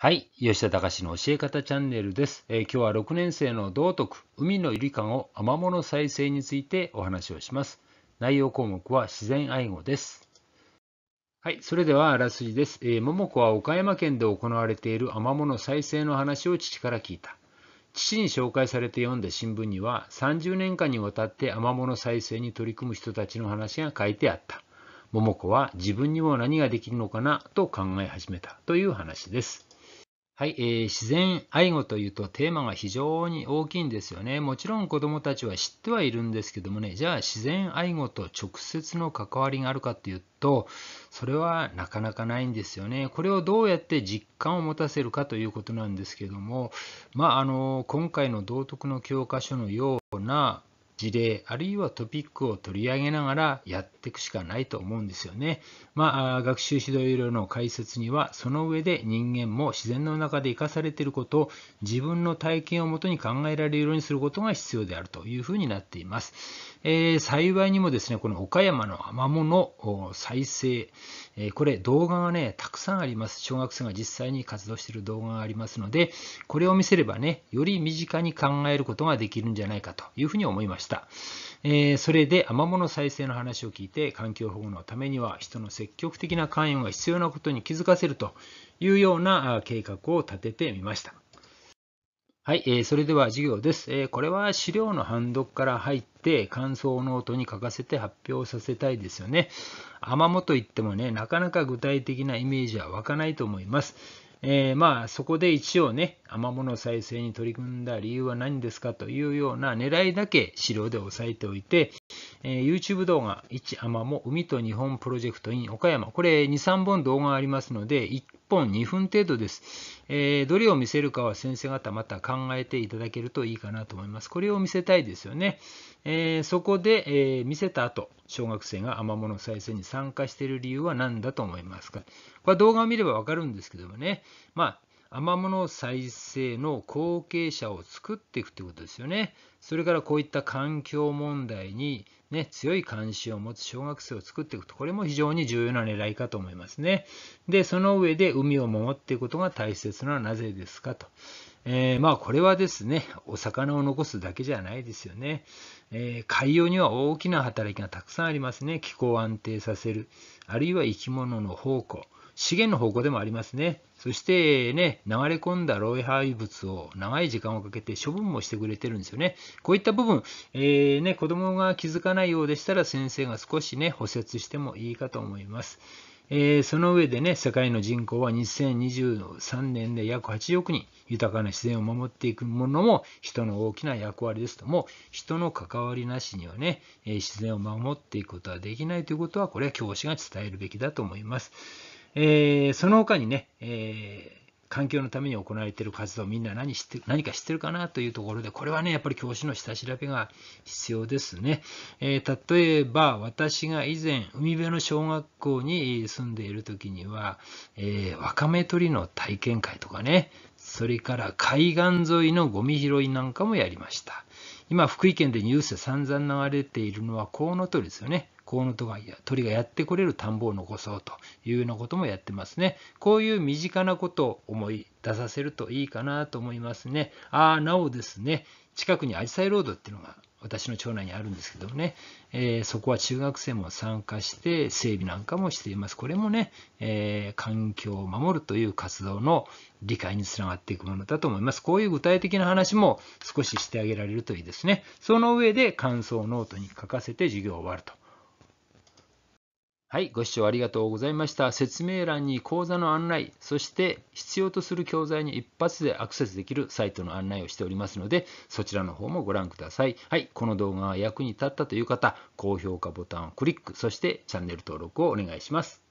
はい。吉田隆の教え方チャンネルです。えー、今日は6年生の道徳、海のゆりかご、アマモの再生についてお話をします。内容項目は自然愛護です。はい。それではあらすじです。えー、桃子は岡山県で行われているアマモの再生の話を父から聞いた。父に紹介されて読んだ新聞には、30年間にわたってアマモの再生に取り組む人たちの話が書いてあった。桃子は自分にも何ができるのかなと考え始めたという話です。はい、えー、自然愛護というとテーマが非常に大きいんですよね。もちろん子どもたちは知ってはいるんですけどもね、じゃあ自然愛護と直接の関わりがあるかっていうと、それはなかなかないんですよね。これをどうやって実感を持たせるかということなんですけども、まあ、あの今回の道徳の教科書のような事例、あるいはトピックを取り上げながらやっていくしかないと思うんですよね。まあ、学習指導要領の解説には、その上で人間も自然の中で生かされていることを自分の体験をもとに考えられるようにすることが必要であるというふうになっています。えー、幸いにもですね、この岡山のアマモの再生、えー、これ動画がね、たくさんあります。小学生が実際に活動している動画がありますので、これを見せればね、より身近に考えることができるんじゃないかというふうに思いました。ました。。えー、それで、雨マの再生の話を聞いて、環境保護のためには人の積極的な関与が必要なことに気づかせるというような計画を立ててみました。はい、えー、それでは授業です、えー、これは資料の判読から入って感想ノートに書かせて発表させたいですよね。アマモといってもね、なかなか具体的なイメージは湧かないと思います。えー、まあそこで一応ね、雨物再生に取り組んだ理由は何ですかというような狙いだけ資料で押さえておいて、ー、YouTube 動画1アマも海と日本プロジェクト in 岡山。これ2、3本動画ありますので、1本2分程度です。どれを見せるかは先生方また考えていただけるといいかなと思います。これを見せたいですよね。そこで、見せた後、小学生がアマモの再生に参加している理由は何だと思いますかこれは動画を見ればわかるんですけどもね。まあ天物再生の後継者を作っていくということですよね。それからこういった環境問題に、ね、強い関心を持つ小学生を作っていくと、これも非常に重要な狙いかと思いますね。で、その上で海を守っていくことが大切なのはなぜですかと。えー、まあこれはですね、お魚を残すだけじゃないですよね。えー、海洋には大きな働きがたくさんありますね。気候を安定させる、あるいは生き物の宝庫。資源の方向でもありますね。そしてね、流れ込んだ老廃物を長い時間をかけて処分もしてくれてるんですよね。こういった部分、えー、ね、子供が気づかないようでしたら先生が少しね、補説してもいいかと思います。えー、その上でね、世界の人口は2023年で約8億人、豊かな自然を守っていくものも人の大きな役割ですと、もう人の関わりなしにはね、自然を守っていくことはできないということは、これは教師が伝えるべきだと思います。えー、その他にね、えー、環境のために行われている活動みんな何って何か知ってるかなというところでこれはねやっぱり教師の下調べが必要ですね、えー、例えば私が以前海辺の小学校に住んでいる時には、えー、わかめ取りの体験会とかねそれから海岸沿いのゴミ拾いなんかもやりました今福井県でニュースで散々流れているのはコウノトリですよねコウノトガや鳥がやってこれる田んぼを残そうというようなこともやってますね。こういう身近なことを思い出させるといいかなと思いますね。ああ、なおですね、近くにアジサイロードっていうのが私の町内にあるんですけどね、えー、そこは中学生も参加して整備なんかもしています。これもね、えー、環境を守るという活動の理解につながっていくものだと思います。こういう具体的な話も少ししてあげられるといいですね。その上で感想をノートに書かせて授業を終わると。はい、ご視聴ありがとうございました。説明欄に講座の案内、そして必要とする教材に一発でアクセスできるサイトの案内をしておりますので、そちらの方もご覧ください。はい、この動画が役に立ったという方、高評価ボタンをクリック、そしてチャンネル登録をお願いします。